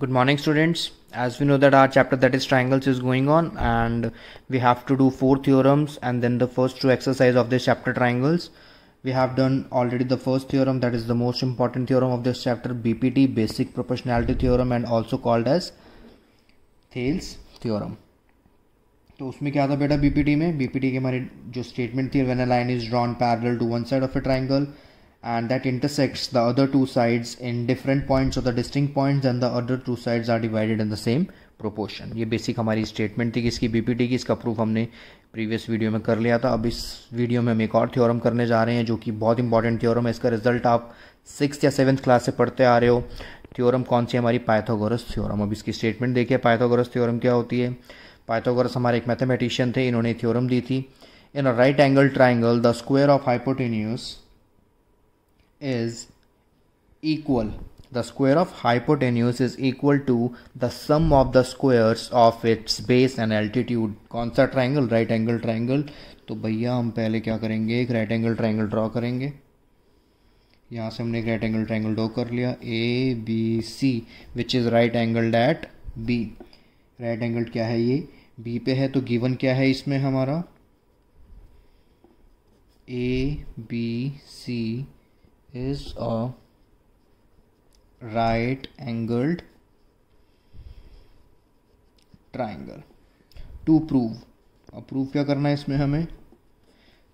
good morning students as we know that our chapter that is triangles is going on and we have to do four theorems and then the first two exercise of this chapter triangles we have done already the first theorem that is the most important theorem of this chapter bpt basic proportionality theorem and also called as thales theorem तो उसमें क्या था बेटा BPT में BPT की हमारी जो statement थी when a line is drawn parallel to one side of a triangle and that intersects the other two sides in different points or the distinct points and the other two sides are divided in the same proportion ये basic हमारी statement थी किसकी BPT की इसका proof हमने previous video में कर लिया था अब इस वीडियो में हम एक और थियोरम करने जा रहे हैं जो कि बहुत इंपॉर्टेंट थ्योरम है इसका रिजल्ट आप सिक्स या सेवन्थ क्लास से पढ़ते आ रहे हो थ्योरम कौन सी हमारी पाइथागोरस थियोरम अब इसकी स्टेटमेंट देखिए पाइथागोरस थियोरम क्या होती है पाइथागोरस हमारे एक मैथमेटिशियन थे इन्होंने थ्योरम दी थी in a right angle triangle the square of hypotenuse is equal the square of hypotenuse is equal to the sum of the squares of its base and altitude कौन सा triangle right angle triangle तो भैया हम पहले क्या करेंगे एक right angle triangle draw करेंगे यहाँ से हमने एक राइट एंगल ट्राइंगल ड्रॉ कर लिया A B C which is right angle that B right angle क्या है ये बी पे है तो गिवन क्या है इसमें हमारा A B C is a right angled triangle to prove अब प्रूव क्या करना है इसमें हमें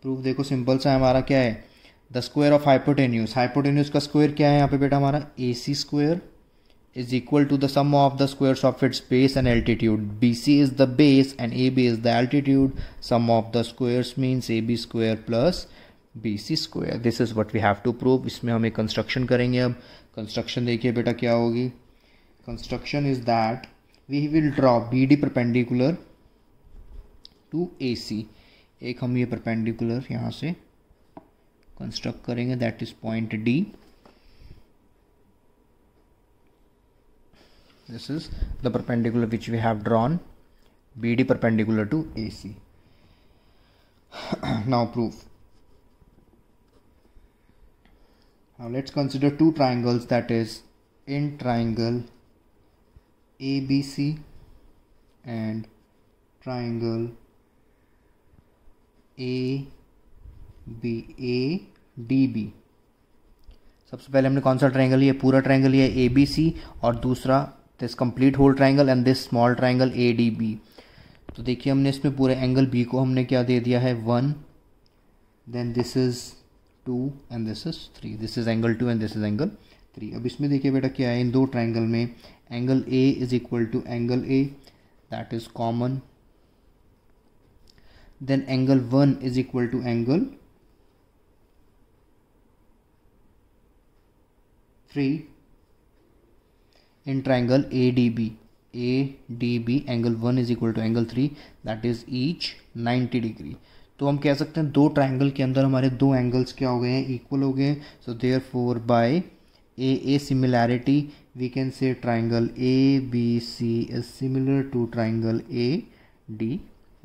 प्रूव देखो सिंपल सा हमारा क्या है the square of hypotenuse hypotenuse का स्क्वायर क्या है यहाँ पे बेटा हमारा A C square is equal to the sum of the squares of its base and altitude B C is the base and A B is the altitude sum of the squares means A B square plus B C square this is what we have to prove इसमें हमें construction करेंगे अब construction देखिए बेटा क्या होगी construction is that we will draw B D perpendicular to A C एक हम ये परपेंडिकुलर यहाँ से कंस्ट्रक्ट करेंगे that is point D this is the perpendicular which we have drawn B D perpendicular to A C now proof Now let's consider two triangles that is in triangle ABC and triangle ABADB सबसे पहले हमने कौन सा triangle लिया पूरा triangle लिया A B C और दूसरा this complete whole triangle and this small triangle A D B तो देखिए हमने इसमें पूरे एंगल बी को हमने क्या दे दिया है one then this is two and this is three this is angle two and this is angle three अब इसमें देखिए बेटा क्या है इन दो ट्राइंगल में angle A is equal to angle A that is common then angle one is equal to angle three in A D B A D B angle one is equal to angle three that is each ninety degree तो हम कह सकते हैं दो triangle के अंदर हमारे दो एंगल्स क्या हो गए हैं इक्वल हो गए हैं so therefore by A A similarity we can say triangle A B C is similar to triangle A D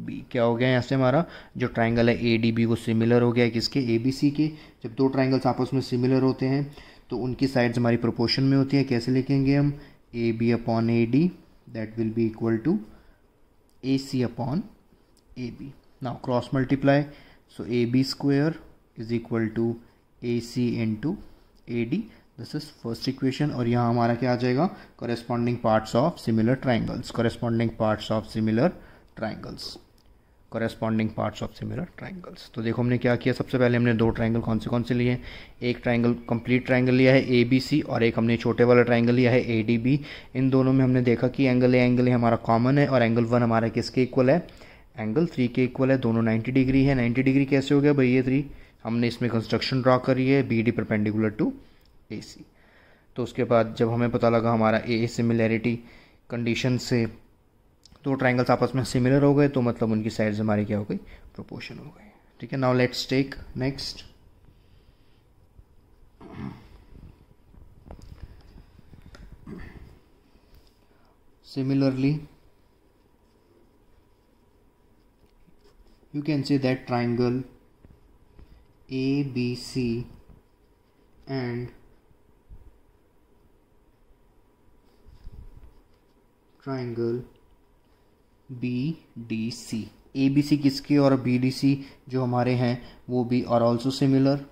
B क्या हो गया यहाँ से हमारा जो ट्राइंगल है ए डी बी वो सिमिलर हो गया है किसके ए बी सी के जब दो ट्राइंगल्स आपस में सिमिलर होते हैं तो उनकी साइड्स हमारी प्रोपोर्शन में होती है कैसे लिखेंगे हम A B upon A D that will be equal to A C upon A B now cross multiply so A B square is equal to A C into A D this is first equation और यहाँ हमारा क्या आ जाएगा corresponding parts of similar triangles corresponding parts of similar triangles corresponding parts of similar triangles तो देखो हमने क्या किया सबसे पहले हमने दो ट्राइंगल कौन से कौन से लिए एक ट्राइंगल कंप्लीट ट्राइंगल लिया है ए बी सी और एक हमने छोटे वाला ट्राइंगल लिया है ए डी बी इन दोनों में हमने देखा कि एंगल ए एंगल ए हमारा कॉमन है और एंगल वन हमारा किसके इक्वल है एंगल थ्री के इक्वल है दोनों नाइन्टी डिग्री है नाइन्टी डिग्री कैसे हो गया भाई ये थ्री हमने इसमें कंस्ट्रक्शन ड्रॉ करी है B D perpendicular to A C तो उसके बाद जब हमें पता लगा हमारा ए ए सिमिलैरिटी कंडीशन से दो ट्राइंगल्स आपस में सिमिलर हो गए तो मतलब उनकी साइड्स हमारी क्या हो गई प्रोपोर्शन हो गई ठीक है now let's take next similarly you can say that triangle ABC and triangle BDC ABC किसके और BDC जो हमारे हैं वो भी और also similar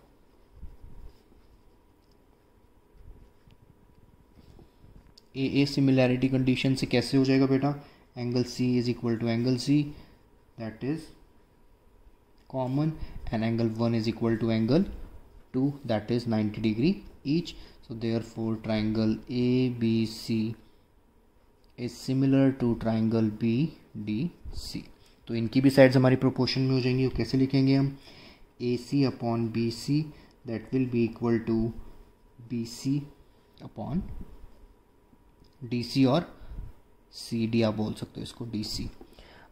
A A similarity condition से कैसे हो जाएगा बेटा angle C is equal to angle C that is common and angle 1 is equal to angle 2 that is 90 degree each so therefore triangle ABC is similar to triangle BDC तो इनकी भी sides हमारी proportion में हो जाएंगी वो कैसे लिखेंगे हम A C upon B C that will be equal to B C upon D C और सी डी आप बोल सकते हो इसको डी सी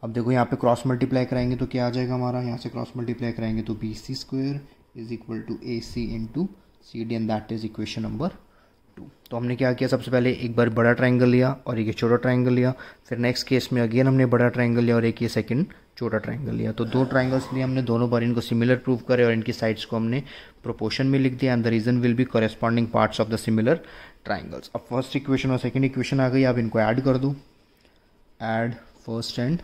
अब देखो यहाँ पे क्रॉस मल्टीप्लाई कराएंगे तो क्या आ जाएगा हमारा यहाँ से क्रॉस मल्टीप्लाई कराएंगे तो B C square is equal to A C into C D and that is equation number two तो हमने क्या किया सबसे पहले एक बार बड़ा ट्राइंगल लिया और एक छोटा ट्राइंगल लिया फिर नेक्स्ट केस में अगेन हमने बड़ा ट्राइंगल लिया और एक ये सेकेंड छोटा ट्राइंगल लिया तो दो ट्राइंगल्स लिए हमने दोनों बार इनको सिमिलर प्रूव करे और इनकी साइड्स को हमने प्रोपोर्शन में लिख दिया and the reason will be corresponding parts of the similar triangles अब फर्स्ट इक्वेशन और सेकेंड इक्वेशन आ गई आप इनको ऐड कर दो add first and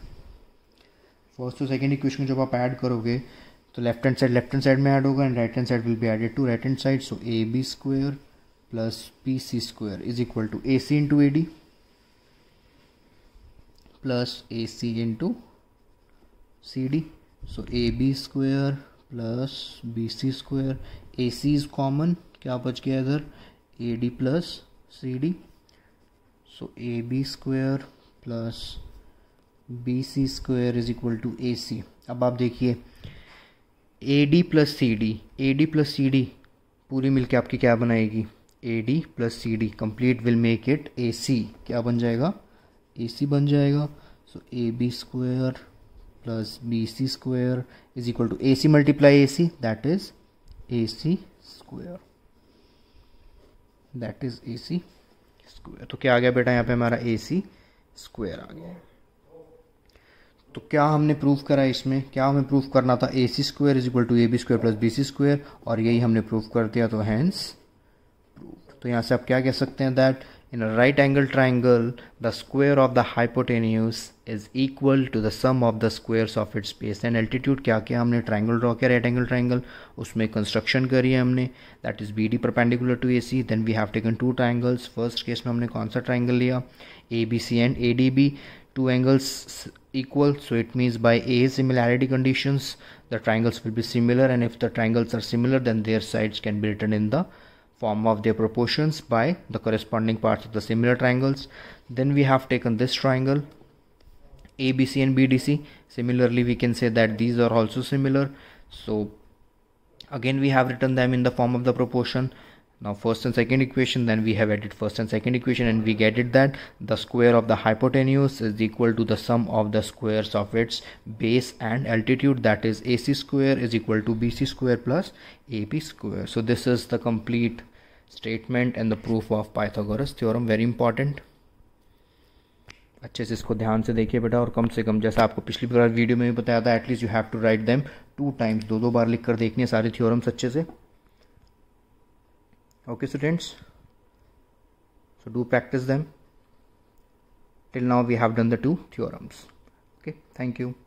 first to second equation को जब आप ऐड करोगे तो left hand side left hand side में ऐड होगा and right hand side will be added to right hand side so A B square plus P C square is equal to A C into A D plus A C into C D so A B square plus B C square A C is common क्या बच गया इधर A D plus C D so A B square plus B C square is equal to A C अब आप देखिए A D plus C D A D plus C D पूरी मिलके आपकी क्या बनाएगी A D plus C D complete will make it A C क्या बन जाएगा ए सी बन जाएगा so A B square plus B C square is equal to A C multiply A C that is A C square that is A C square तो क्या आ गया बेटा यहाँ पे हमारा ए सी स्क्वायर आ गया तो क्या हमने प्रूफ करा इसमें क्या हमें प्रूफ करना था A C square is equal to A B square plus B C square और यही हमने प्रूफ कर दिया तो हैंस प्रूफ तो यहाँ से आप क्या कह सकते हैं that in a right angle triangle the square of the hypotenuse is equal to the sum of the squares of its base and altitude क्या क्या हमने ट्राइंगल ड्रॉ किया राइट एंगल ट्राइंगल उसमें कंस्ट्रक्शन करी है हमने that is B D perpendicular to A C then we have taken two triangles first case में हमने कौन सा ट्राइंगल लिया A B C and A D B two angles equal so it means by a similarity conditions the triangles will be similar and if the triangles are similar then their sides can be written in the form of their proportions by the corresponding parts of the similar triangles then we have taken this triangle ABC and BDC similarly we can say that these are also similar so again we have written them in the form of the proportion now first and second equation then we have added first and second equation and we get it that the square of the hypotenuse is equal to the sum of the squares of its base and altitude that is AC square is equal to BC square plus AP square so this is the complete statement and the proof of Pythagoras theorem very important अच्छे से इसको ध्यान से देखिए बेटा और कम से कम जैसा आपको पिछली बार वीडियो में भी बताया था at least you have to write them two times दो दो बार लिखकर देखने सारे थ्योरम्स अच्छे से okay students so do practice them till now we have done the two theorems okay thank you